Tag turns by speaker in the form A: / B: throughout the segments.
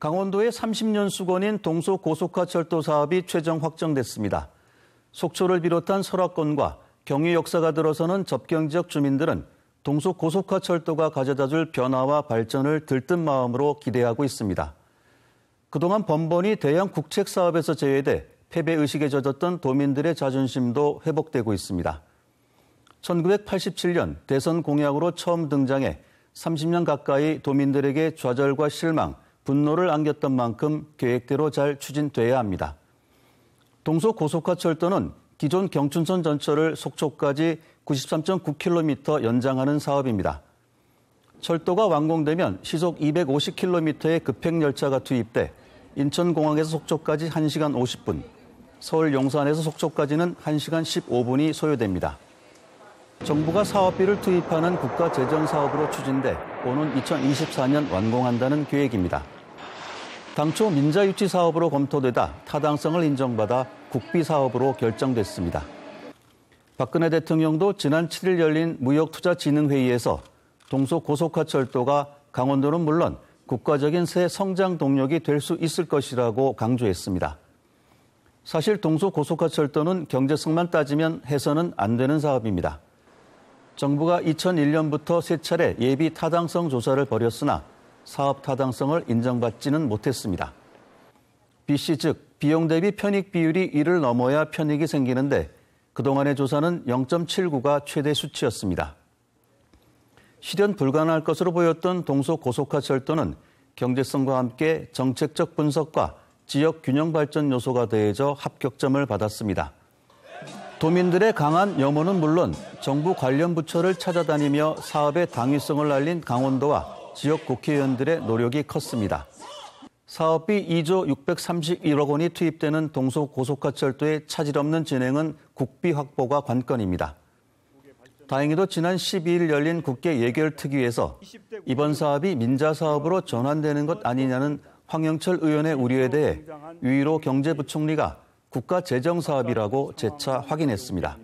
A: 강원도의 30년 수건인 동서 고속화 철도 사업이 최종 확정됐습니다. 속초를 비롯한 설악권과 경유 역사가 들어서는 접경 지역 주민들은 동서 고속화 철도가 가져다줄 변화와 발전을 들뜬 마음으로 기대하고 있습니다. 그동안 번번이 대형 국책 사업에서 제외돼 패배 의식에 젖었던 도민들의 자존심도 회복되고 있습니다. 1987년 대선 공약으로 처음 등장해 30년 가까이 도민들에게 좌절과 실망, 분노를 안겼던 만큼 계획대로 잘 추진돼야 합니다. 동서 고속화철도는 기존 경춘선 전철을 속초까지 93.9km 연장하는 사업입니다. 철도가 완공되면 시속 250km의 급행열차가 투입돼 인천공항에서 속초까지 1시간 50분, 서울 용산에서 속초까지는 1시간 15분이 소요됩니다. 정부가 사업비를 투입하는 국가재정사업으로 추진돼 오는 2024년 완공한다는 계획입니다. 당초 민자 유치 사업으로 검토되다 타당성을 인정받아 국비 사업으로 결정됐습니다. 박근혜 대통령도 지난 7일 열린 무역투자진흥회의에서 동서 고속화 철도가 강원도는 물론 국가적인 새 성장 동력이 될 수 있을 것이라고 강조했습니다. 사실 동서 고속화 철도는 경제성만 따지면 해서는 안 되는 사업입니다. 정부가 2001년부터 세 차례 예비 타당성 조사를 벌였으나 사업 타당성을 인정받지는 못했습니다. b c 즉 비용 대비 편익 비율이 1을 넘어야 편익이 생기는데 그동안의 조사는 0.79가 최대 수치였습니다. 실현 불가능할 것으로 보였던 동서 고속화 철도는 경제성과 함께 정책적 분석과 지역 균형 발전 요소가 더해져 합격점을 받았습니다. 도민들의 강한 염원은 물론 정부 관련 부처를 찾아다니며 사업의 당위성을 알린 강원도와 지역 국회의원들의 노력이 컸습니다. 사업비 2조 631억 원이 투입되는 동서고속화철도의 차질 없는 진행은 국비 확보가 관건입니다. 다행히도 지난 12일 열린 국회 예결특위에서 이번 사업이 민자사업으로 전환되는 것 아니냐는 황영철 의원의 우려에 대해 위로 경제부총리가 국가재정사업이라고 재차 확인했습니다.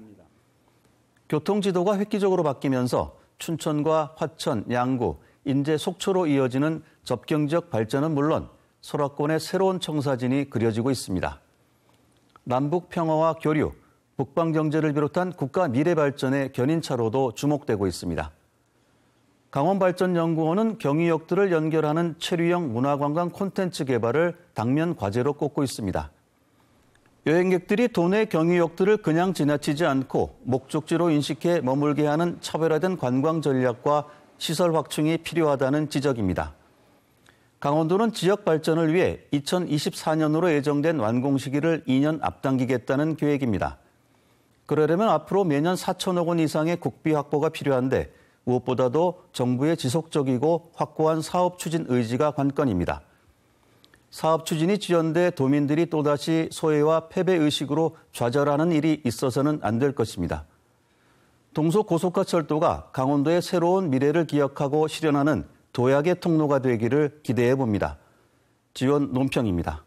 A: 교통지도가 획기적으로 바뀌면서 춘천과 화천, 양구, 인제 속초로 이어지는 접경적 발전은 물론 소라권의 새로운 청사진이 그려지고 있습니다. 남북 평화와 교류, 북방 경제를 비롯한 국가 미래 발전의 견인차로도 주목되고 있습니다. 강원발전연구원은 경유역들을 연결하는 체류형 문화관광 콘텐츠 개발을 당면 과제로 꼽고 있습니다. 여행객들이 도내 경유역들을 그냥 지나치지 않고 목적지로 인식해 머물게 하는 차별화된 관광 전략과 시설 확충이 필요하다는 지적입니다. 강원도는 지역 발전을 위해 2024년으로 예정된 완공 시기를 2년 앞당기겠다는 계획입니다. 그러려면 앞으로 매년 4천억 원 이상의 국비 확보가 필요한데 무엇보다도 정부의 지속적이고 확고한 사업 추진 의지가 관건입니다. 사업 추진이 지연돼 도민들이 또다시 소외와 패배 의식으로 좌절하는 일이 있어서는 안 될 것입니다. 동서고속화철도가 강원도의 새로운 미래를 기억하고 실현하는 도약의 통로가 되기를 기대해 봅니다. 지원 논평입니다.